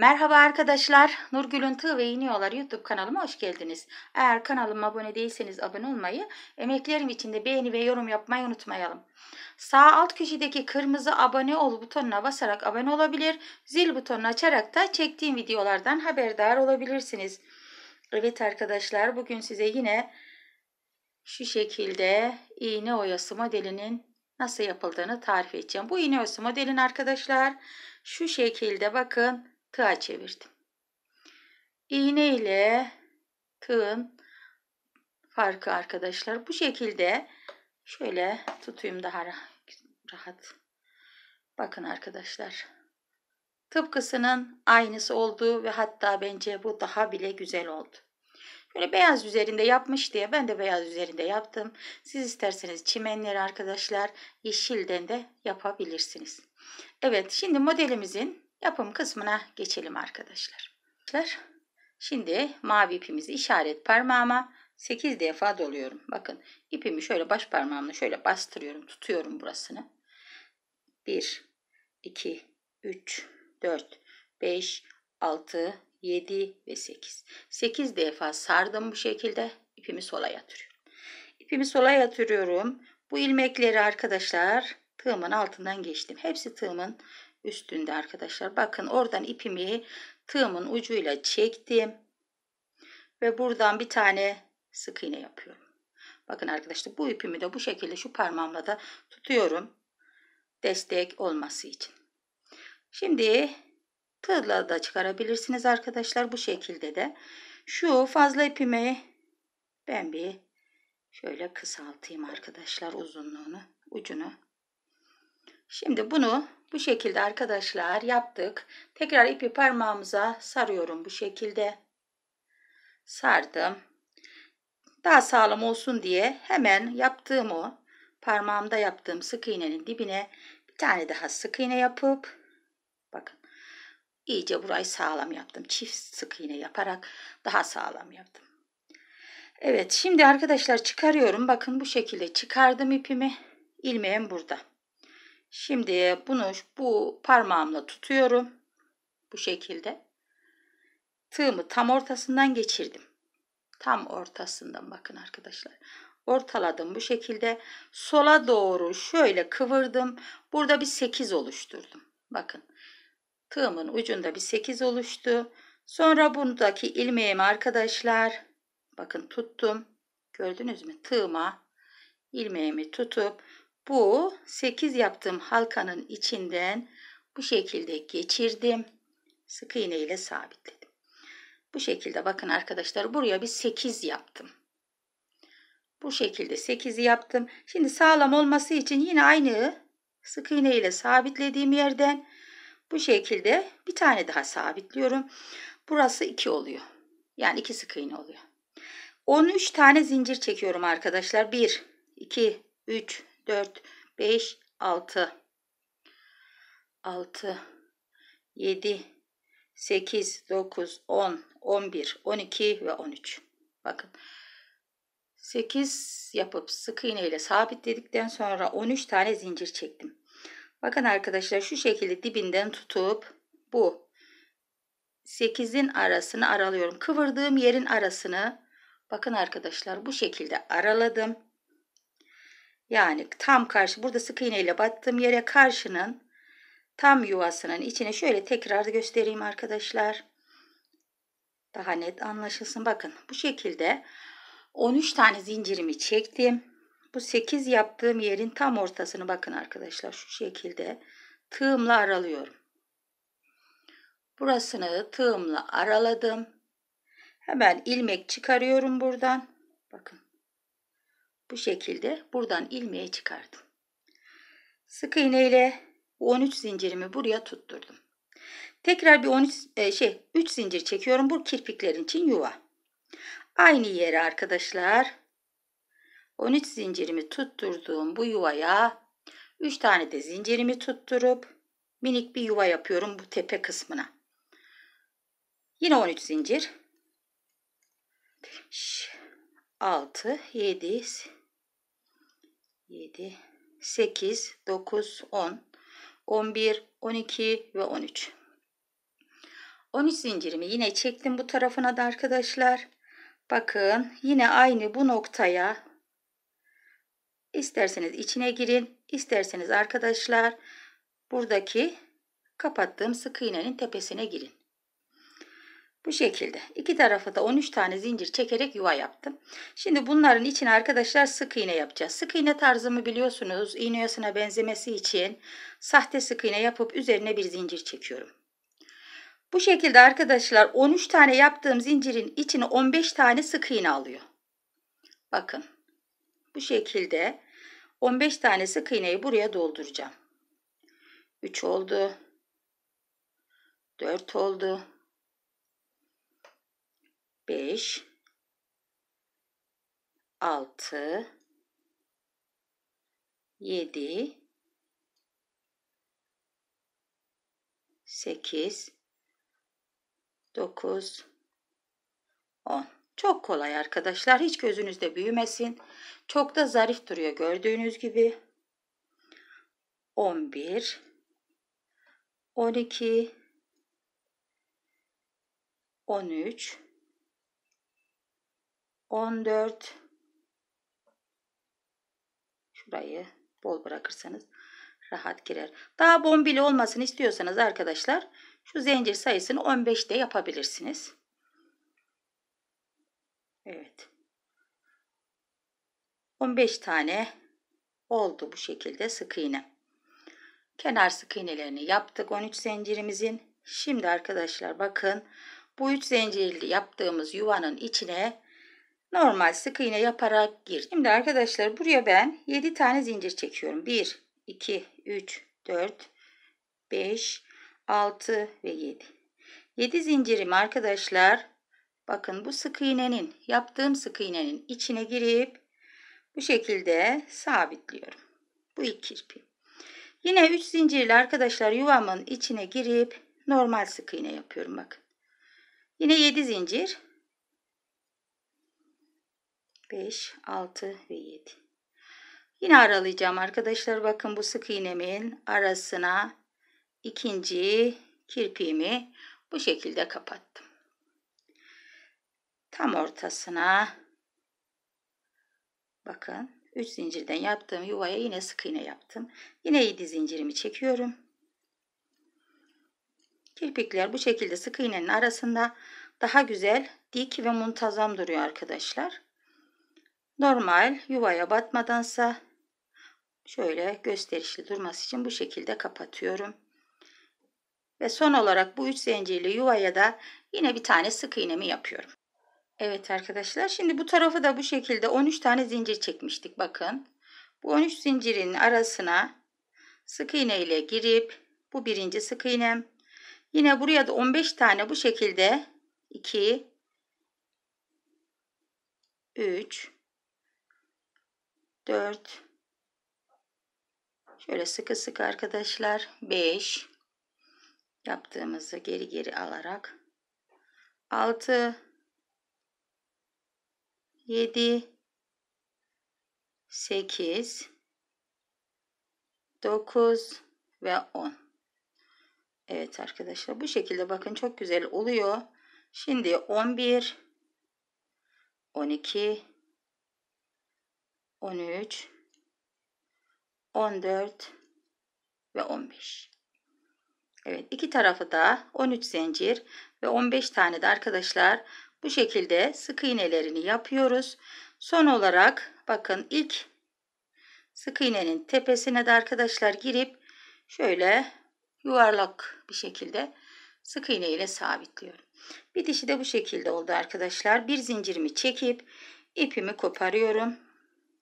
Merhaba arkadaşlar. Nurgül'ün Tığ ve yolları YouTube kanalıma hoş geldiniz. Eğer kanalıma abone değilseniz abone olmayı, emeklerim için de beğeni ve yorum yapmayı unutmayalım. Sağ alt köşedeki kırmızı abone ol butonuna basarak abone olabilir, zil butonunu açarak da çektiğim videolardan haberdar olabilirsiniz. Evet arkadaşlar bugün size yine şu şekilde iğne oyası modelinin nasıl yapıldığını tarif edeceğim. Bu iğne oyası modelin arkadaşlar şu şekilde bakın tığa çevirdim. İğne ile tığın farkı arkadaşlar. Bu şekilde şöyle tutayım daha rahat. Bakın arkadaşlar. Tıpkısının aynısı oldu ve hatta bence bu daha bile güzel oldu. Böyle beyaz üzerinde yapmış diye ben de beyaz üzerinde yaptım. Siz isterseniz çimenleri arkadaşlar yeşilden de yapabilirsiniz. Evet şimdi modelimizin yapım kısmına geçelim arkadaşlar. Şimdi mavi ipimizi işaret parmağıma 8 defa doluyorum. Bakın ipimi şöyle baş parmağımla şöyle bastırıyorum. Tutuyorum burasını. 1, 2, 3, 4, 5, 6, 7 ve 8. 8 defa sardım bu şekilde. ipimi sola yatırıyorum. İpimi sola yatırıyorum. Bu ilmekleri arkadaşlar tığımın altından geçtim. Hepsi tığımın üstünde arkadaşlar. Bakın oradan ipimi tığımın ucuyla çektim. Ve buradan bir tane sık iğne yapıyorum. Bakın arkadaşlar bu ipimi de bu şekilde şu parmağımla da tutuyorum. Destek olması için. Şimdi tığla da çıkarabilirsiniz arkadaşlar bu şekilde de. Şu fazla ipimi ben bir şöyle kısaltayım arkadaşlar uzunluğunu, ucunu. Şimdi bunu bu şekilde arkadaşlar yaptık. Tekrar ipi parmağımıza sarıyorum bu şekilde. Sardım. Daha sağlam olsun diye hemen yaptığım o parmağımda yaptığım sık iğnenin dibine bir tane daha sık iğne yapıp bakın iyice burayı sağlam yaptım. Çift sık iğne yaparak daha sağlam yaptım. Evet şimdi arkadaşlar çıkarıyorum. Bakın bu şekilde çıkardım ipimi. İlmeğim burada. Şimdi bunu bu parmağımla tutuyorum. Bu şekilde. Tığımı tam ortasından geçirdim. Tam ortasından bakın arkadaşlar. Ortaladım bu şekilde. Sola doğru şöyle kıvırdım. Burada bir 8 oluşturdum. Bakın. Tığımın ucunda bir 8 oluştu. Sonra bundaki ilmeğimi arkadaşlar bakın tuttum. Gördünüz mü? Tığıma ilmeğimi tutup bu 8 yaptığım halkanın içinden bu şekilde geçirdim. Sık iğne ile sabitledim. Bu şekilde bakın arkadaşlar buraya bir 8 yaptım. Bu şekilde 8'i yaptım. Şimdi sağlam olması için yine aynı sık iğne ile sabitlediğim yerden bu şekilde bir tane daha sabitliyorum. Burası 2 oluyor. Yani 2 sık iğne oluyor. 13 tane zincir çekiyorum arkadaşlar. 1, 2, 3, 4, 5, 6. 6, 7, 8, 9, 10, 11, 12 ve 13. Bakın 8 yapıp sık iğne ile sabitledikten sonra 13 tane zincir çektim. Bakın arkadaşlar şu şekilde dibinden tutup bu 8'in arasını aralıyorum. Kıvırdığım yerin arasını bakın arkadaşlar bu şekilde araladım. Yani tam karşı burada sık iğneyle battığım yere karşının tam yuvasının içine şöyle tekrar göstereyim arkadaşlar. Daha net anlaşılsın. Bakın bu şekilde 13 tane zincirimi çektim. Bu 8 yaptığım yerin tam ortasını bakın arkadaşlar şu şekilde tığımla aralıyorum. Burasını tığımla araladım. Hemen ilmek çıkarıyorum buradan. Bakın bu şekilde buradan ilmeği çıkardım. Sık iğne ile 13 zincirimi buraya tutturdum. Tekrar bir 13 e, şey 3 zincir çekiyorum bu kirpiklerin için yuva. Aynı yere arkadaşlar 13 zincirimi tutturduğum bu yuvaya 3 tane de zincirimi tutturup minik bir yuva yapıyorum bu tepe kısmına. Yine 13 zincir. 6 7 7, 8, 9, 10, 11, 12 ve 13. 13 zincirimi yine çektim bu tarafına da arkadaşlar. Bakın yine aynı bu noktaya isterseniz içine girin, isterseniz arkadaşlar buradaki kapattığım sık iğnenin tepesine girin. Bu şekilde iki tarafa da 13 tane zincir çekerek yuva yaptım. Şimdi bunların için arkadaşlar sık iğne yapacağız. Sık iğne tarzımı biliyorsunuz iğne yasına benzemesi için sahte sık iğne yapıp üzerine bir zincir çekiyorum. Bu şekilde arkadaşlar 13 tane yaptığım zincirin içine 15 tane sık iğne alıyor. Bakın bu şekilde 15 tane sık iğneyi buraya dolduracağım. 3 oldu. 4 oldu. 5 6 7 8 9 10 Çok kolay arkadaşlar. Hiç gözünüzde büyümesin. Çok da zarif duruyor gördüğünüz gibi. 11 12 13 14 şurayı bol bırakırsanız rahat girer. Daha bombili olmasını istiyorsanız arkadaşlar şu zincir sayısını 15 de yapabilirsiniz. Evet. 15 tane oldu bu şekilde sık iğne. Kenar sık iğnelerini yaptık 13 zincirimizin. Şimdi arkadaşlar bakın bu 3 zincirli yaptığımız yuvanın içine normal sık iğne yaparak gir. Şimdi arkadaşlar buraya ben 7 tane zincir çekiyorum. 1, 2, 3, 4, 5, 6 ve 7. 7 zincirim arkadaşlar bakın bu sık iğnenin yaptığım sık iğnenin içine girip bu şekilde sabitliyorum. Bu ilk kirpi. Yine 3 zincirli arkadaşlar yuvamın içine girip normal sık iğne yapıyorum bakın. Yine 7 zincir 5, 6 ve 7. Yine aralayacağım arkadaşlar. Bakın bu sık iğnemin arasına ikinci kirpiğimi bu şekilde kapattım. Tam ortasına bakın 3 zincirden yaptığım yuvaya yine sık iğne yaptım. Yine 7 zincirimi çekiyorum. Kirpikler bu şekilde sık iğnenin arasında daha güzel dik ve muntazam duruyor arkadaşlar. Normal yuvaya batmadansa şöyle gösterişli durması için bu şekilde kapatıyorum. Ve son olarak bu üç zincirli yuvaya da yine bir tane sık iğnemi yapıyorum. Evet arkadaşlar şimdi bu tarafı da bu şekilde 13 tane zincir çekmiştik bakın. Bu 13 zincirin arasına sık iğne ile girip bu birinci sık iğnem. Yine buraya da 15 tane bu şekilde 2 3 4 şöyle sıkı sıkı arkadaşlar 5 yaptığımızı geri geri alarak 6 7 8 9 ve 10 Evet arkadaşlar bu şekilde bakın çok güzel oluyor. Şimdi 11 12 13, 14 ve 15. Evet iki tarafı da 13 zincir ve 15 tane de arkadaşlar bu şekilde sık iğnelerini yapıyoruz. Son olarak bakın ilk sık iğnenin tepesine de arkadaşlar girip şöyle yuvarlak bir şekilde sık iğne ile sabitliyorum. dişi de bu şekilde oldu arkadaşlar. Bir zincirimi çekip ipimi koparıyorum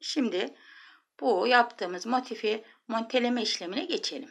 Şimdi bu yaptığımız motifi monteleme işlemine geçelim.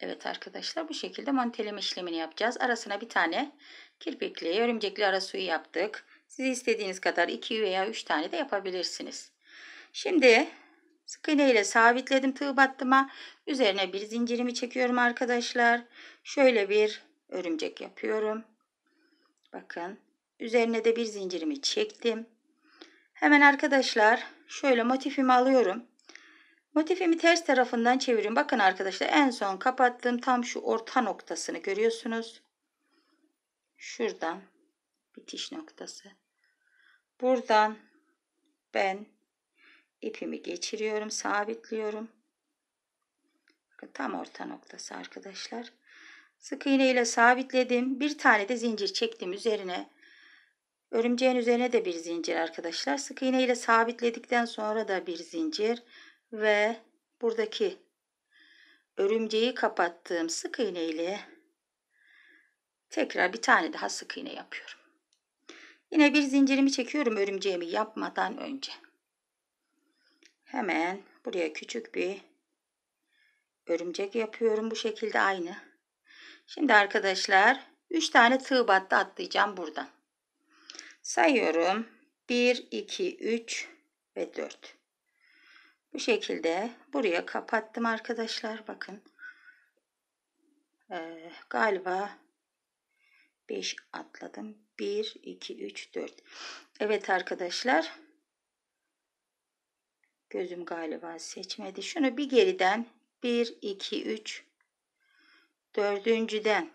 Evet arkadaşlar bu şekilde monteleme işlemini yapacağız. Arasına bir tane kirpikli, örümcekli ara suyu yaptık. Siz istediğiniz kadar 2 veya 3 tane de yapabilirsiniz. Şimdi sık iğne ile sabitledim tığ battıma. Üzerine bir zincirimi çekiyorum arkadaşlar. Şöyle bir örümcek yapıyorum. Bakın üzerine de bir zincirimi çektim. Hemen arkadaşlar Şöyle motifimi alıyorum. Motifimi ters tarafından çeviriyorum. Bakın arkadaşlar en son kapattığım tam şu orta noktasını görüyorsunuz. Şuradan bitiş noktası. Buradan ben ipimi geçiriyorum, sabitliyorum. Bakın tam orta noktası arkadaşlar. Sık iğne ile sabitledim. Bir tane de zincir çektim üzerine. Örümceğin üzerine de bir zincir arkadaşlar. Sık iğne ile sabitledikten sonra da bir zincir ve buradaki örümceği kapattığım sık iğne ile tekrar bir tane daha sık iğne yapıyorum. Yine bir zincirimi çekiyorum örümceğimi yapmadan önce. Hemen buraya küçük bir örümcek yapıyorum bu şekilde aynı. Şimdi arkadaşlar 3 tane tığ battı atlayacağım buradan. Sayıyorum. 1, 2, 3 ve 4. Bu şekilde buraya kapattım arkadaşlar. Bakın. Ee, galiba 5 atladım. 1, 2, 3, 4. Evet arkadaşlar. Gözüm galiba seçmedi. Şunu bir geriden 1, 2, 3, dördüncüden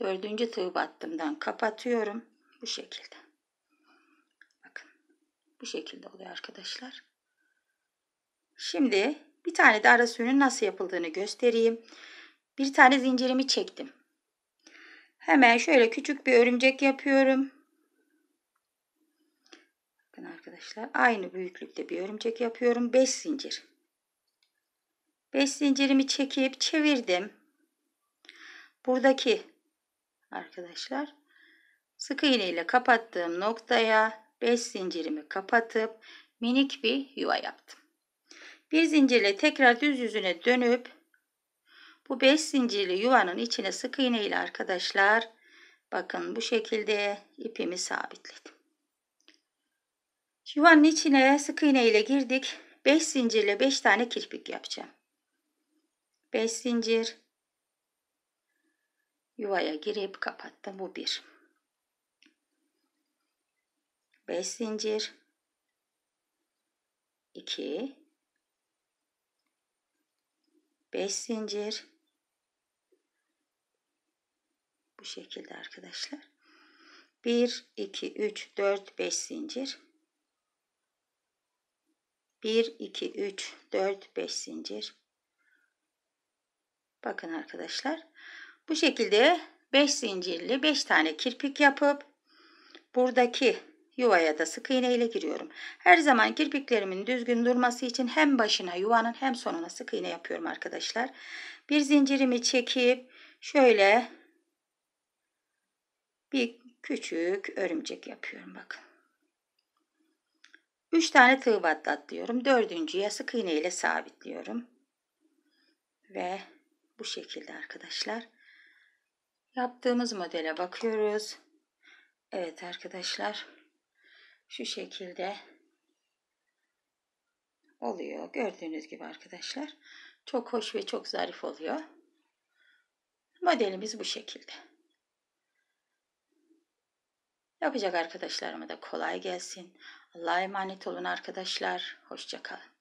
dördüncü tığ battımdan kapatıyorum. Bu şekilde. Bakın. Bu şekilde oluyor arkadaşlar. Şimdi bir tane de ara suyunun nasıl yapıldığını göstereyim. Bir tane zincirimi çektim. Hemen şöyle küçük bir örümcek yapıyorum. Bakın arkadaşlar aynı büyüklükte bir örümcek yapıyorum. 5 zincir. 5 zincirimi çekip çevirdim. Buradaki arkadaşlar Sık iğne ile kapattığım noktaya 5 zincirimi kapatıp minik bir yuva yaptım. Bir zincirle tekrar düz yüzüne dönüp bu 5 zincirli yuvanın içine sık iğne ile arkadaşlar bakın bu şekilde ipimi sabitledim. Yuvanın içine sık iğne ile girdik. 5 zincirle 5 tane kirpik yapacağım. 5 zincir yuvaya girip kapattım bu bir. 5 zincir 2 5 zincir bu şekilde arkadaşlar 1 2 3 4 5 zincir 1 2 3 4 5 zincir bakın arkadaşlar bu şekilde 5 zincirli 5 tane kirpik yapıp buradaki Yuvaya da sık iğne ile giriyorum. Her zaman kirpiklerimin düzgün durması için hem başına yuvanın hem sonuna sık iğne yapıyorum arkadaşlar. Bir zincirimi çekip şöyle bir küçük örümcek yapıyorum bakın. 3 tane tığ batlatlıyorum. Dördüncüye sık iğne ile sabitliyorum. Ve bu şekilde arkadaşlar. Yaptığımız modele bakıyoruz. Evet arkadaşlar şu şekilde oluyor. Gördüğünüz gibi arkadaşlar çok hoş ve çok zarif oluyor. Modelimiz bu şekilde. Yapacak arkadaşlarıma da kolay gelsin. Allah'a emanet olun arkadaşlar. Hoşçakalın.